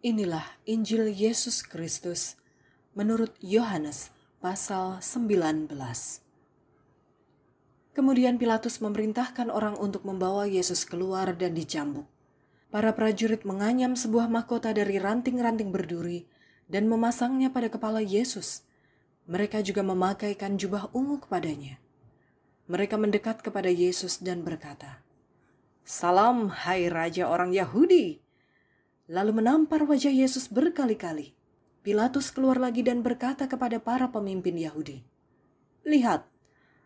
Inilah Injil Yesus Kristus menurut Yohanes pasal 19. Kemudian Pilatus memerintahkan orang untuk membawa Yesus keluar dan dicambuk. Para prajurit menganyam sebuah mahkota dari ranting-ranting berduri dan memasangnya pada kepala Yesus. Mereka juga memakaikan jubah ungu kepadanya. Mereka mendekat kepada Yesus dan berkata, "Salam, hai raja orang Yahudi!" lalu menampar wajah Yesus berkali-kali. Pilatus keluar lagi dan berkata kepada para pemimpin Yahudi, "Lihat,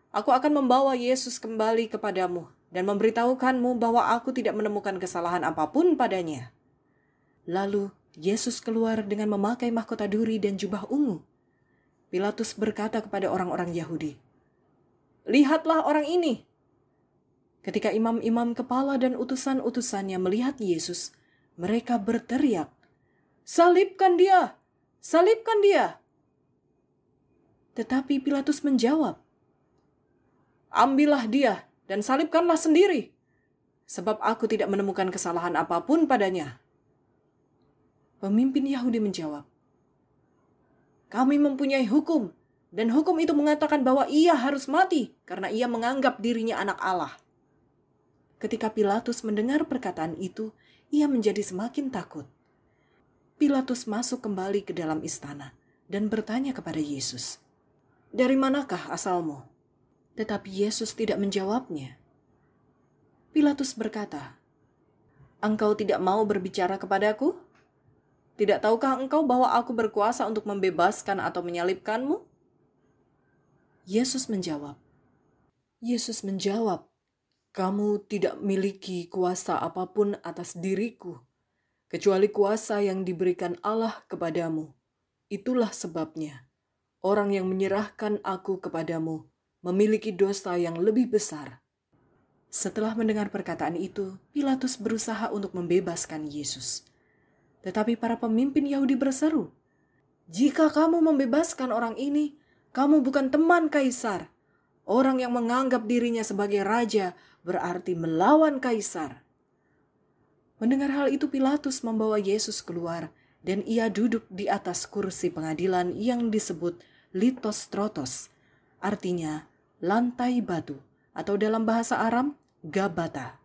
aku akan membawa Yesus kembali kepadamu dan memberitahukanmu bahwa aku tidak menemukan kesalahan apapun padanya." Lalu Yesus keluar dengan memakai mahkota duri dan jubah ungu. Pilatus berkata kepada orang-orang Yahudi, "Lihatlah orang ini." Ketika imam-imam kepala dan utusan-utusannya melihat Yesus, mereka berteriak, "Salibkan dia! Salibkan dia!" Tetapi Pilatus menjawab, "Ambillah dia dan salibkanlah sendiri, sebab aku tidak menemukan kesalahan apapun padanya." Pemimpin Yahudi menjawab, "Kami mempunyai hukum, dan hukum itu mengatakan bahwa ia harus mati karena ia menganggap dirinya anak Allah." Ketika Pilatus mendengar perkataan itu, ia menjadi semakin takut. Pilatus masuk kembali ke dalam istana dan bertanya kepada Yesus, "Dari manakah asalmu?" Tetapi Yesus tidak menjawabnya. Pilatus berkata, "Engkau tidak mau berbicara kepadaku? Tidak tahukah engkau bahwa aku berkuasa untuk membebaskan atau menyalibkanmu?" Yesus menjawab, Yesus menjawab, kamu tidak miliki kuasa apapun atas diriku, kecuali kuasa yang diberikan Allah kepadamu. Itulah sebabnya orang yang menyerahkan aku kepadamu memiliki dosa yang lebih besar. Setelah mendengar perkataan itu, Pilatus berusaha untuk membebaskan Yesus. Tetapi para pemimpin Yahudi berseru, "Jika kamu membebaskan orang ini, kamu bukan teman kaisar. Orang yang menganggap dirinya sebagai raja berarti melawan kaisar. Mendengar hal itu, Pilatus membawa Yesus keluar, dan ia duduk di atas kursi pengadilan yang disebut Litos Trotos, artinya lantai batu, atau dalam bahasa Aram, Gabata.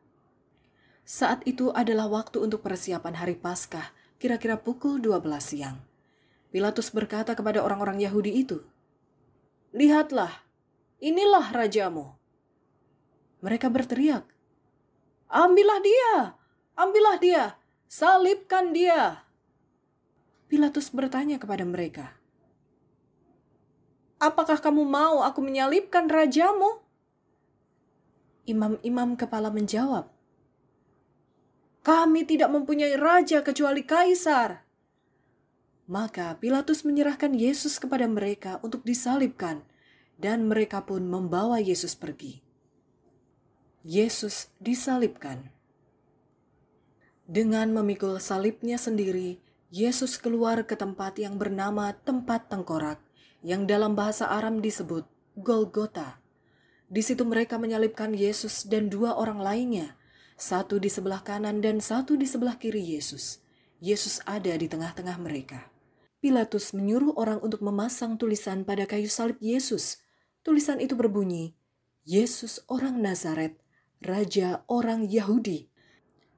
Saat itu adalah waktu untuk persiapan hari Paskah, kira-kira pukul 12 siang. Pilatus berkata kepada orang-orang Yahudi itu, Lihatlah, inilah rajamu. Mereka berteriak, "Ambillah dia! Ambillah dia! Salibkan dia!" Pilatus bertanya kepada mereka, "Apakah kamu mau aku menyalibkan rajamu?" Imam-imam kepala menjawab, "Kami tidak mempunyai raja kecuali kaisar." Maka Pilatus menyerahkan Yesus kepada mereka untuk disalibkan, dan mereka pun membawa Yesus pergi. Yesus disalibkan. Dengan memikul salibnya sendiri, Yesus keluar ke tempat yang bernama Tempat Tengkorak, yang dalam bahasa Aram disebut Golgota. Di situ mereka menyalibkan Yesus dan dua orang lainnya, satu di sebelah kanan dan satu di sebelah kiri Yesus. Yesus ada di tengah-tengah mereka. Pilatus menyuruh orang untuk memasang tulisan pada kayu salib Yesus. Tulisan itu berbunyi, Yesus orang Nazaret, raja orang Yahudi.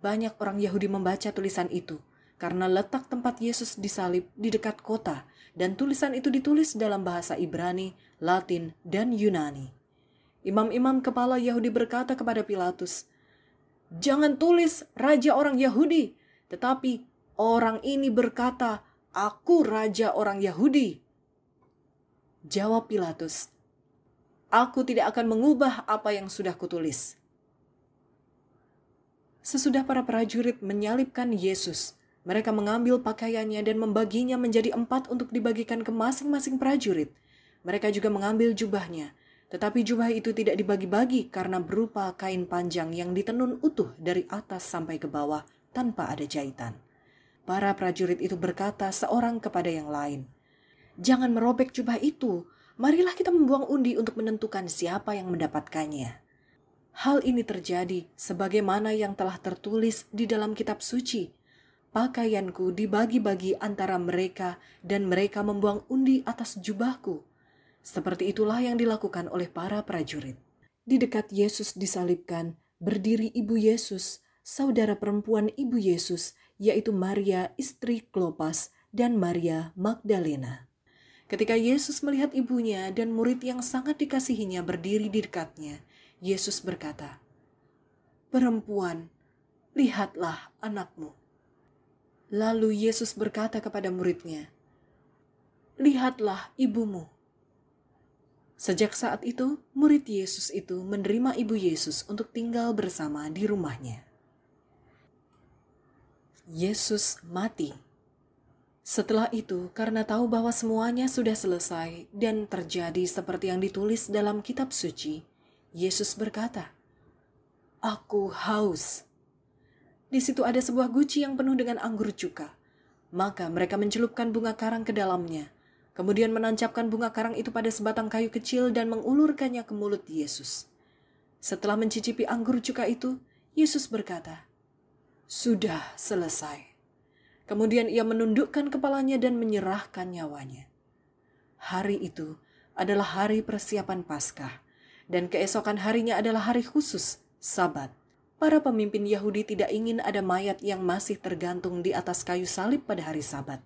Banyak orang Yahudi membaca tulisan itu karena letak tempat Yesus disalib di dekat kota dan tulisan itu ditulis dalam bahasa Ibrani, Latin, dan Yunani. Imam-imam kepala Yahudi berkata kepada Pilatus, "Jangan tulis raja orang Yahudi, tetapi orang ini berkata, 'Aku raja orang Yahudi.'" Jawab Pilatus, "Aku tidak akan mengubah apa yang sudah kutulis." Sesudah para prajurit menyalipkan Yesus, mereka mengambil pakaiannya dan membaginya menjadi empat untuk dibagikan ke masing-masing prajurit. Mereka juga mengambil jubahnya, tetapi jubah itu tidak dibagi-bagi karena berupa kain panjang yang ditenun utuh dari atas sampai ke bawah tanpa ada jahitan. Para prajurit itu berkata seorang kepada yang lain, "Jangan merobek jubah itu. Marilah kita membuang undi untuk menentukan siapa yang mendapatkannya." Hal ini terjadi sebagaimana yang telah tertulis di dalam kitab suci. Pakaianku dibagi-bagi antara mereka dan mereka membuang undi atas jubahku. Seperti itulah yang dilakukan oleh para prajurit. Di dekat Yesus disalibkan, berdiri Ibu Yesus, saudara perempuan Ibu Yesus, yaitu Maria istri Klopas dan Maria Magdalena. Ketika Yesus melihat ibunya dan murid yang sangat dikasihinya berdiri di dekatnya, Yesus berkata, "Perempuan, lihatlah anakmu." Lalu Yesus berkata kepada muridnya, "Lihatlah ibumu." Sejak saat itu, murid Yesus itu menerima ibu Yesus untuk tinggal bersama di rumahnya. Yesus mati. Setelah itu, karena tahu bahwa semuanya sudah selesai dan terjadi seperti yang ditulis dalam kitab suci, Yesus berkata, "Aku haus." Di situ ada sebuah guci yang penuh dengan anggur cuka. Maka mereka mencelupkan bunga karang ke dalamnya, kemudian menancapkan bunga karang itu pada sebatang kayu kecil dan mengulurkannya ke mulut Yesus. Setelah mencicipi anggur cuka itu, Yesus berkata, "Sudah selesai." Kemudian ia menundukkan kepalanya dan menyerahkan nyawanya. Hari itu adalah hari persiapan Paskah dan keesokan harinya adalah hari khusus, Sabat. Para pemimpin Yahudi tidak ingin ada mayat yang masih tergantung di atas kayu salib pada hari Sabat.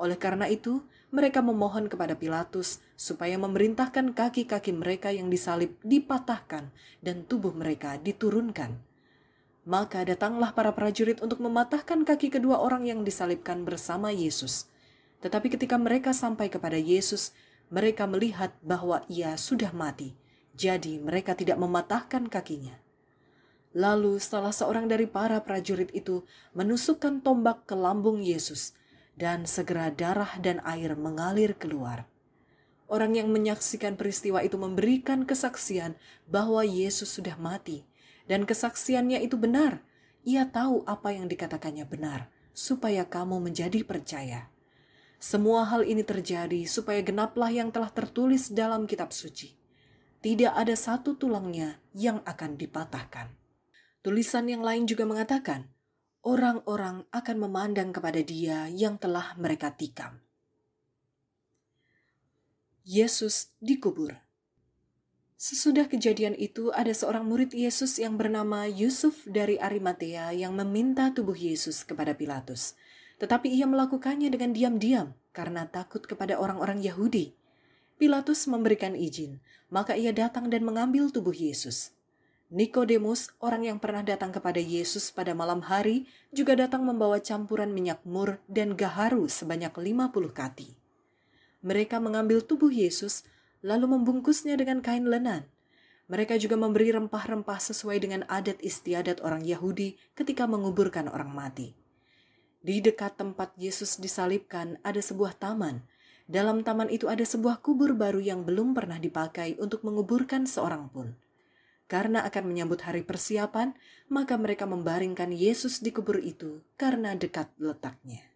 Oleh karena itu, mereka memohon kepada Pilatus supaya memerintahkan kaki-kaki mereka yang disalib dipatahkan dan tubuh mereka diturunkan. Maka datanglah para prajurit untuk mematahkan kaki kedua orang yang disalibkan bersama Yesus. Tetapi ketika mereka sampai kepada Yesus, mereka melihat bahwa ia sudah mati jadi mereka tidak mematahkan kakinya. Lalu salah seorang dari para prajurit itu menusukkan tombak ke lambung Yesus, dan segera darah dan air mengalir keluar. Orang yang menyaksikan peristiwa itu memberikan kesaksian bahwa Yesus sudah mati, dan kesaksiannya itu benar. Ia tahu apa yang dikatakannya benar, supaya kamu menjadi percaya. Semua hal ini terjadi supaya genaplah yang telah tertulis dalam kitab suci tidak ada satu tulangnya yang akan dipatahkan. Tulisan yang lain juga mengatakan, orang-orang akan memandang kepada dia yang telah mereka tikam. Yesus dikubur. Sesudah kejadian itu, ada seorang murid Yesus yang bernama Yusuf dari Arimatea yang meminta tubuh Yesus kepada Pilatus. Tetapi ia melakukannya dengan diam-diam karena takut kepada orang-orang Yahudi. Pilatus memberikan izin, maka ia datang dan mengambil tubuh Yesus. Nikodemus, orang yang pernah datang kepada Yesus pada malam hari, juga datang membawa campuran minyak mur dan gaharu sebanyak 50 kati. Mereka mengambil tubuh Yesus, lalu membungkusnya dengan kain lenan. Mereka juga memberi rempah-rempah sesuai dengan adat istiadat orang Yahudi ketika menguburkan orang mati. Di dekat tempat Yesus disalibkan ada sebuah taman, dalam taman itu ada sebuah kubur baru yang belum pernah dipakai untuk menguburkan seorang pun. Karena akan menyambut hari persiapan, maka mereka membaringkan Yesus di kubur itu karena dekat letaknya.